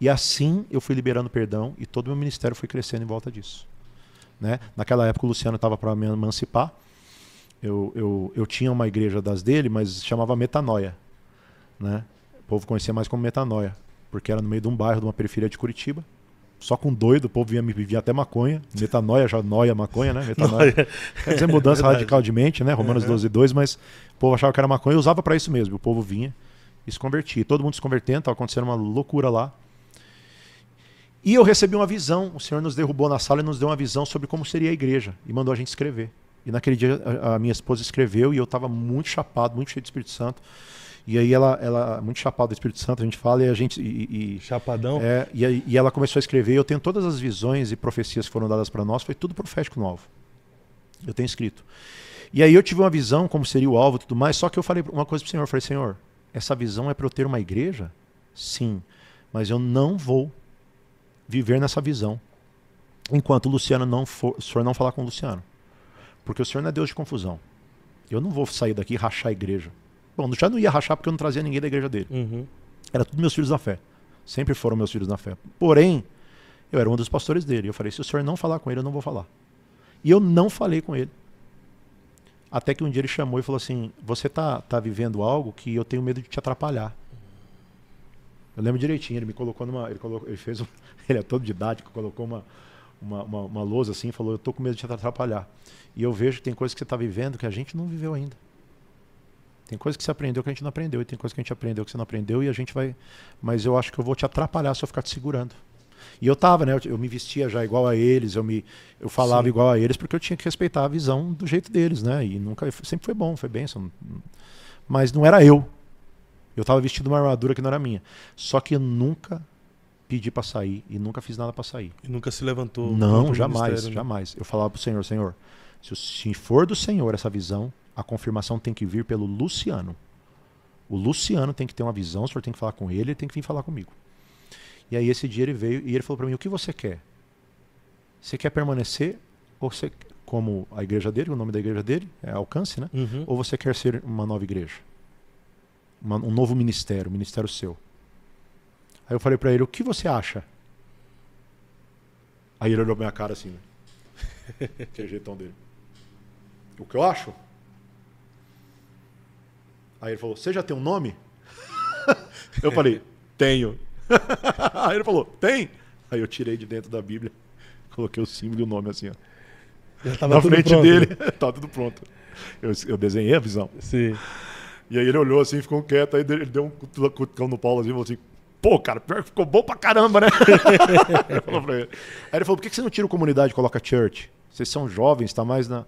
E assim eu fui liberando perdão e todo o meu ministério foi crescendo em volta disso. Né? Naquela época o Luciano estava para me emancipar. Eu, eu, eu tinha uma igreja das dele, mas chamava Metanoia. Né? O povo conhecia mais como Metanoia, porque era no meio de um bairro, de uma periferia de Curitiba. Só com doido, o povo vinha me vivia até maconha. Metanoia, já noia, maconha, né? Metanoia. Quer dizer, mudança é radical de mente, né? Romanos uhum. 12, 2, mas o povo achava que era maconha e usava para isso mesmo. O povo vinha e se convertia. Todo mundo se convertendo, estava acontecendo uma loucura lá. E eu recebi uma visão. O Senhor nos derrubou na sala e nos deu uma visão sobre como seria a igreja e mandou a gente escrever. E naquele dia a, a minha esposa escreveu e eu estava muito chapado, muito cheio de Espírito Santo. E aí ela, ela muito chapado do Espírito Santo, a gente fala e a gente e, e chapadão. É, e, e ela começou a escrever. Eu tenho todas as visões e profecias que foram dadas para nós, foi tudo profético novo. Eu tenho escrito. E aí eu tive uma visão como seria o alvo e tudo mais, só que eu falei uma coisa o Senhor, eu falei: "Senhor, essa visão é para eu ter uma igreja? Sim, mas eu não vou viver nessa visão. Enquanto o Luciano não for, o senhor não falar com o Luciano. Porque o senhor não é Deus de confusão. Eu não vou sair daqui e rachar a igreja. Bom, já não ia rachar porque eu não trazia ninguém da igreja dele. Uhum. Era tudo meus filhos na fé. Sempre foram meus filhos na fé. Porém, eu era um dos pastores dele. Eu falei: se o senhor não falar com ele, eu não vou falar. E eu não falei com ele. Até que um dia ele chamou e falou assim: Você tá, tá vivendo algo que eu tenho medo de te atrapalhar. Eu lembro direitinho, ele me colocou numa. Ele, colocou, ele fez um, Ele é todo didático, colocou uma, uma, uma, uma lousa assim e falou: Eu tô com medo de te atrapalhar. E eu vejo que tem coisas que você está vivendo que a gente não viveu ainda. Tem coisas que você aprendeu que a gente não aprendeu, e tem coisas que a gente aprendeu que você não aprendeu, e a gente vai. Mas eu acho que eu vou te atrapalhar se eu ficar te segurando. E eu tava, né? Eu, me vestia já igual a eles, eu me eu falava Sim. igual a eles, porque eu tinha que respeitar a visão do jeito deles, né? E nunca sempre foi bom, foi bem, mas não era eu. Eu tava vestido uma armadura que não era minha. Só que eu nunca pedi para sair e nunca fiz nada para sair. E nunca se levantou? Não, jamais, né? jamais. Eu falava pro Senhor, Senhor, se, for do Senhor essa visão, a confirmação tem que vir pelo Luciano. O Luciano tem que ter uma visão, o senhor tem que falar com ele, ele tem que vir falar comigo. E aí esse dia ele veio e ele falou para mim: "O que você quer? Você quer permanecer ou você como a igreja dele, o nome da igreja dele é Alcance, né? Uhum. Ou você quer ser uma nova igreja?" uma, um novo ministério, um ministério seu. Aí eu falei para ele, o que você acha? Aí ele olhou pra minha cara assim, né? que é jeitão dele. O que eu acho? Aí ele falou, você já tem um nome? eu falei, tenho. Aí ele falou, tem? Aí eu tirei de dentro da Bíblia, coloquei o símbolo e o nome assim, ó. Já tava Na frente pronto, dele, né? tá tudo pronto. Eu, eu desenhei a visão. Sim. E aí ele olhou assim, ficou quieto, aí ele deu um cutucão no Paulo assim, e falou assim, pô, cara, pior que ficou bom pra caramba, né? pra aí ele falou, por que você não tira o comunidade e coloca church? Vocês são jovens, tá mais na...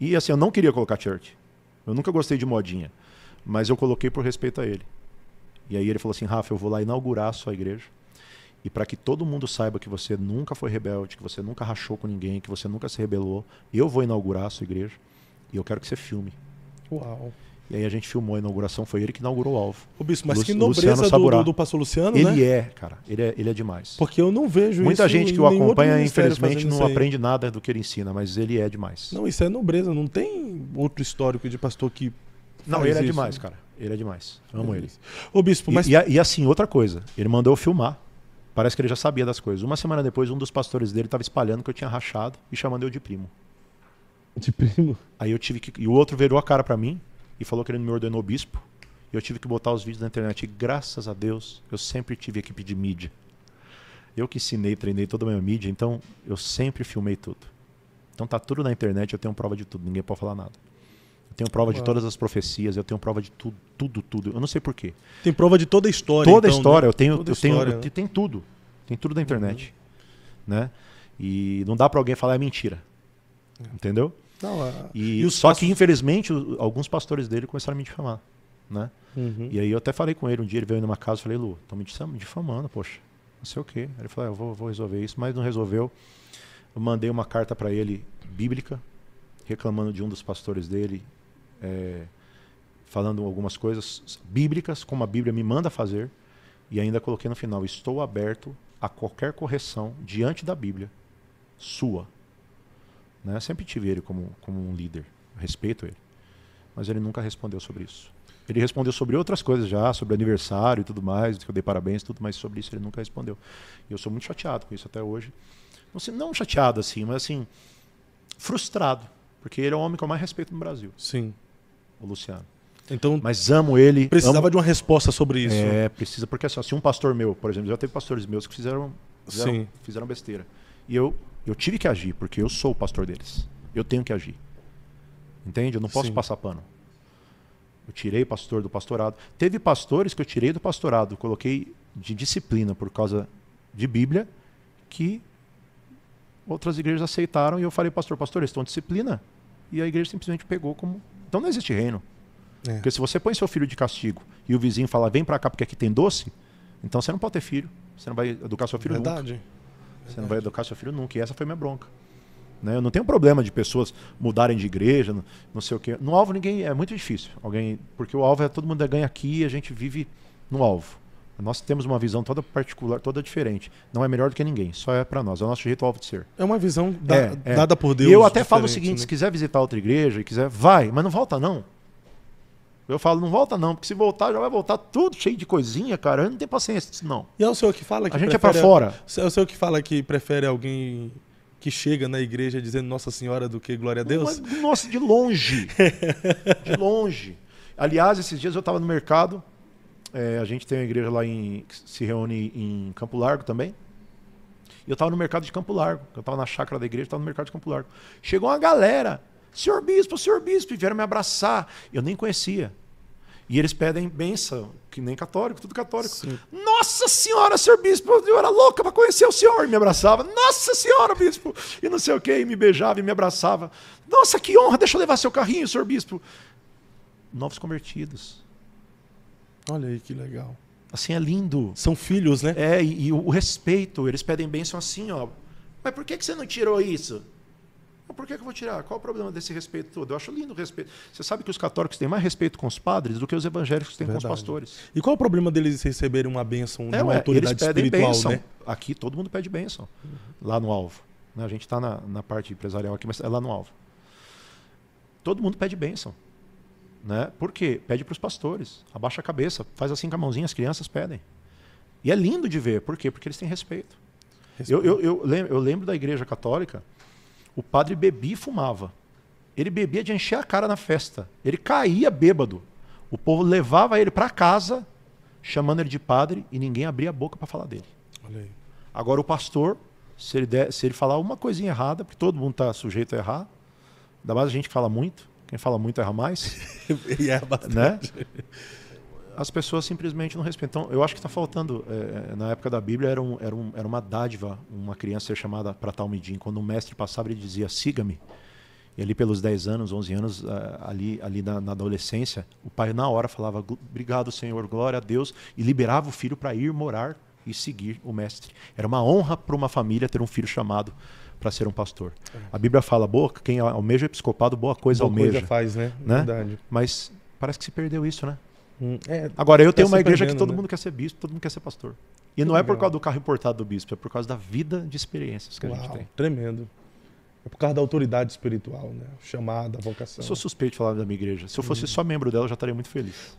E assim, eu não queria colocar church. Eu nunca gostei de modinha. Mas eu coloquei por respeito a ele. E aí ele falou assim, Rafa, eu vou lá inaugurar a sua igreja. E para que todo mundo saiba que você nunca foi rebelde, que você nunca rachou com ninguém, que você nunca se rebelou, eu vou inaugurar a sua igreja e eu quero que você filme. Uau. E aí a gente filmou a inauguração, foi ele que inaugurou o alvo. O bispo, mas Lu que nobreza do, do, do pastor Luciano, ele né? Ele é, cara. Ele é, ele é demais. Porque eu não vejo Muita gente que o acompanha, infelizmente, não aprende nada do que ele ensina, mas ele é demais. Não, isso é nobreza. Não tem outro histórico de pastor que. Não, ele é isso. é demais, cara. Ele é demais. Amo é ele. Ô, bispo, mas. E, e, e assim, outra coisa. Ele mandou filmar. Parece que ele já sabia das coisas. Uma semana depois, um dos pastores dele estava espalhando que eu tinha rachado e chamando eu de primo. De primo? Aí eu tive que. E o outro virou a cara para mim e falou que ele me ordenou bispo. E eu tive que botar os vídeos na internet. E graças a Deus, eu sempre tive equipe de mídia. Eu que ensinei, treinei toda a minha mídia, então eu sempre filmei tudo. Então tá tudo na internet, eu tenho prova de tudo, ninguém pode falar nada. Eu tenho prova Uau. de todas as profecias, eu tenho prova de tudo, tudo, tudo. Eu não sei porquê. Tem prova de toda a história. Toda a então, né? história, né? eu tenho, toda eu tenho, história, eu tenho, né? tem tudo. Tem tudo na uhum. internet. Uhum. Né? E não dá para alguém falar é mentira. É. Entendeu? Não, E, e só pastor... que, infelizmente, alguns pastores dele começaram a me difamar. Né? Uhum. E aí eu até falei com ele um dia, ele veio numa casa e falei, Lu, estão me difamando, poxa, não sei o quê. Ele falou, ah, eu vou, vou resolver isso, mas não resolveu. Eu mandei uma carta para ele, bíblica, reclamando de um dos pastores dele, é, falando algumas coisas bíblicas, como a Bíblia me manda fazer, e ainda coloquei no final, estou aberto a qualquer correção diante da Bíblia, sua, né? Eu sempre tive ele como, como um líder, eu respeito ele, mas ele nunca respondeu sobre isso. Ele respondeu sobre outras coisas já, sobre aniversário e tudo mais, que eu dei parabéns e tudo, mas sobre isso ele nunca respondeu. E eu sou muito chateado com isso até hoje. Não, assim, não chateado assim, mas assim, frustrado, porque ele é o homem que eu mais respeito no Brasil. Sim. O Luciano. Então, mas amo ele. Precisava amo... de uma resposta sobre isso. É, precisa, porque assim, se um pastor meu, por exemplo, já teve pastores meus que fizeram, fizeram, fizeram besteira. E eu eu tive que agir, porque eu sou o pastor deles. Eu tenho que agir. Entende? Eu não posso Sim. passar pano. Eu tirei pastor do pastorado. Teve pastores que eu tirei do pastorado, coloquei de disciplina por causa de Bíblia, que outras igrejas aceitaram e eu falei, pastor, pastor, eles estão disciplina. E a igreja simplesmente pegou como. Então não existe reino. É. Porque se você põe seu filho de castigo e o vizinho fala, vem para cá porque aqui tem doce, então você não pode ter filho. Você não vai educar seu filho Verdade. nunca. Você não vai educar seu filho nunca. E essa foi minha bronca. Né? Eu não tenho problema de pessoas mudarem de igreja, não, não sei o quê. No alvo ninguém é muito difícil. Alguém, porque o alvo é todo mundo é ganha aqui, e a gente vive no alvo. Nós temos uma visão toda particular, toda diferente. Não é melhor do que ninguém, só é para nós, é o nosso jeito alvo de ser. É uma visão da, é, é. dada por Deus. E eu até falo o seguinte, né? se quiser visitar outra igreja e quiser, vai, mas não volta não. Eu falo, não volta não, porque se voltar, já vai voltar tudo cheio de coisinha, cara. Eu não tenho paciência disso, não. E é o senhor que fala que. A gente prefere, é pra fora. É o senhor que fala que prefere alguém que chega na igreja dizendo Nossa Senhora do que glória a Deus? Mas, nossa, de longe. de longe. Aliás, esses dias eu estava no mercado. É, a gente tem uma igreja lá em, que se reúne em Campo Largo também. E eu estava no mercado de Campo Largo. Eu estava na chácara da igreja, estava no mercado de Campo Largo. Chegou uma galera Senhor bispo, senhor bispo, e vieram me abraçar. Eu nem conhecia. E eles pedem benção, que nem católico, tudo católico. Sim. Nossa Senhora, senhor bispo, eu era louca para conhecer o senhor. E me abraçava. Nossa Senhora, bispo. E não sei o que, e me beijava e me abraçava. Nossa, que honra, deixa eu levar seu carrinho, senhor bispo. Novos convertidos. Olha aí que legal. Assim é lindo. São filhos, né? É, e, e o respeito, eles pedem bênção assim, ó. Mas por que, que você não tirou isso? Por que, que eu vou tirar? Qual o problema desse respeito todo? Eu acho lindo o respeito. Você sabe que os católicos têm mais respeito com os padres do que os evangélicos têm Verdade. com os pastores. E qual o problema deles receberem uma bênção de é, uma autoridade eles pedem espiritual? Bênção. Né? Aqui todo mundo pede bênção, lá no alvo. Né? A gente está na, na parte empresarial aqui, mas é lá no alvo. Todo mundo pede bênção. Né? Por quê? Pede para os pastores. Abaixa a cabeça, faz assim com a mãozinha, as crianças pedem. E é lindo de ver. Por quê? Porque eles têm respeito. respeito. Eu, eu, eu, lembro, eu lembro da igreja católica o padre bebia e fumava. Ele bebia de encher a cara na festa. Ele caía bêbado. O povo levava ele para casa, chamando ele de padre, e ninguém abria a boca para falar dele. Agora, o pastor, se ele, der, se ele falar uma coisinha errada, porque todo mundo está sujeito a errar, ainda mais a gente que fala muito, quem fala muito erra mais. e erra bastante. Né? as pessoas simplesmente não respeitam. Então, eu acho que está faltando. É, na época da Bíblia, era, um, era, um, era uma dádiva uma criança ser chamada para Talmidim. Quando o mestre passava, ele dizia: siga-me. E ali pelos 10 anos, 11 anos, eh, ali, ali na, na, adolescência, o pai na hora falava: Obrigado, Senhor, glória a Deus, e liberava o filho para ir morar e seguir o mestre. Era uma honra para uma família ter um filho chamado para ser um pastor. É. A Bíblia fala: boa, quem almeja episcopado, boa coisa boa almeja. Boa coisa faz, né? né? Verdade. Mas parece que se perdeu isso, né? Hum, é, Agora, eu tá tenho uma igreja que todo né? mundo quer ser bispo, todo mundo quer ser pastor. E que não legal. é por causa do carro importado do bispo, é por causa da vida de experiências que Uau, a gente tem. Tremendo. É por causa da autoridade espiritual, né? Chamada, vocação. Eu sou suspeito de falar da minha igreja. Se eu fosse hum. só membro dela, eu já estaria muito feliz.